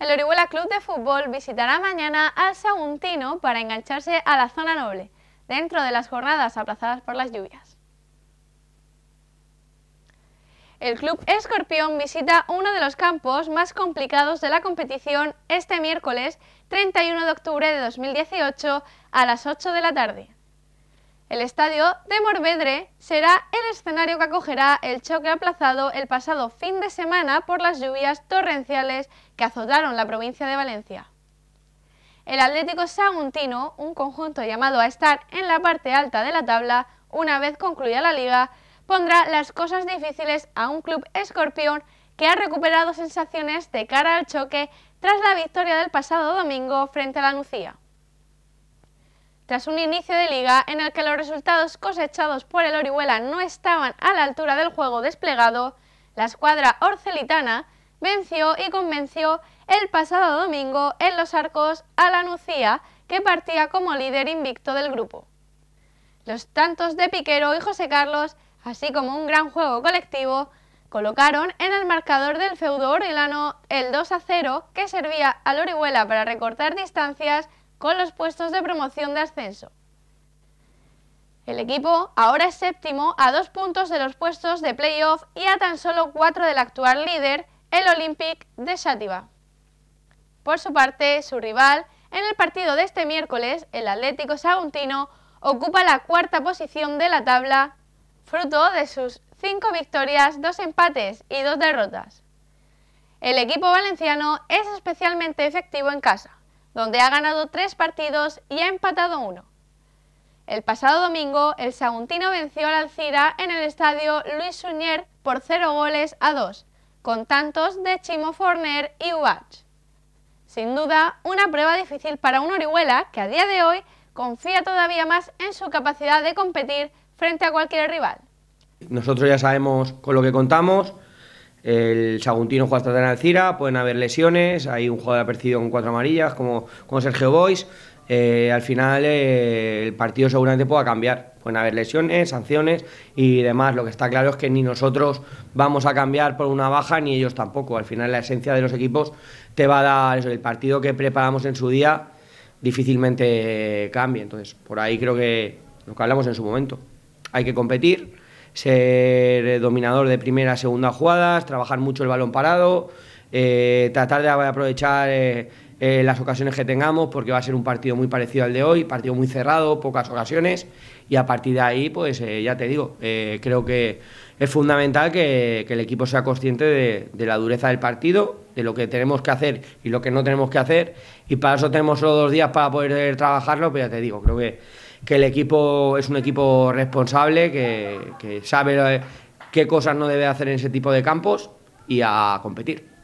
El Orihuela Club de Fútbol visitará mañana al Saguntino para engancharse a la zona noble, dentro de las jornadas aplazadas por las lluvias. El club Escorpión visita uno de los campos más complicados de la competición este miércoles 31 de octubre de 2018 a las 8 de la tarde. El estadio de Morvedre será el escenario que acogerá el choque aplazado el pasado fin de semana por las lluvias torrenciales que azotaron la provincia de Valencia. El Atlético Saguntino, un conjunto llamado a estar en la parte alta de la tabla una vez concluida la liga, pondrá las cosas difíciles a un club escorpión que ha recuperado sensaciones de cara al choque tras la victoria del pasado domingo frente a la Nucía. Tras un inicio de liga en el que los resultados cosechados por el Orihuela no estaban a la altura del juego desplegado, la escuadra orcelitana venció y convenció el pasado domingo en los arcos a la Nucía, que partía como líder invicto del grupo. Los tantos de Piquero y José Carlos, así como un gran juego colectivo, colocaron en el marcador del feudo orilano el 2 a 0 que servía al Orihuela para recortar distancias con los puestos de promoción de ascenso. El equipo ahora es séptimo a dos puntos de los puestos de playoff y a tan solo cuatro del actual líder, el Olympic de Chátiva. Por su parte, su rival, en el partido de este miércoles, el Atlético Saguntino, ocupa la cuarta posición de la tabla, fruto de sus cinco victorias, dos empates y dos derrotas. El equipo valenciano es especialmente efectivo en casa donde ha ganado tres partidos y ha empatado uno. El pasado domingo, el Saguntino venció al Alcira en el estadio Luis Suñer por 0 goles a dos, con tantos de Chimo Forner y Ubach. Sin duda, una prueba difícil para un Orihuela que a día de hoy confía todavía más en su capacidad de competir frente a cualquier rival. Nosotros ya sabemos con lo que contamos, el Saguntino juega hasta en Alcira, pueden haber lesiones, hay un jugador apercibido con cuatro amarillas, como, Sergio Bois. Eh, al final eh, el partido seguramente pueda cambiar. Pueden haber lesiones, sanciones y demás. Lo que está claro es que ni nosotros vamos a cambiar por una baja ni ellos tampoco. Al final la esencia de los equipos te va a dar eso, el partido que preparamos en su día difícilmente cambie. Entonces, por ahí creo que lo que hablamos en su momento. Hay que competir, ser eh, dominador de primera, segunda jugadas, trabajar mucho el balón parado, eh, tratar de aprovechar eh, las ocasiones que tengamos, porque va a ser un partido muy parecido al de hoy, partido muy cerrado, pocas ocasiones, y a partir de ahí, pues ya te digo, creo que es fundamental que, el equipo sea consciente de, la dureza del partido, de lo que tenemos que hacer y lo que no tenemos que hacer, y para eso tenemos solo dos días para poder trabajarlo, pero pues ya te digo, creo que que el equipo es un equipo responsable, que, sabe qué cosas no debe hacer en ese tipo de campos y a competir.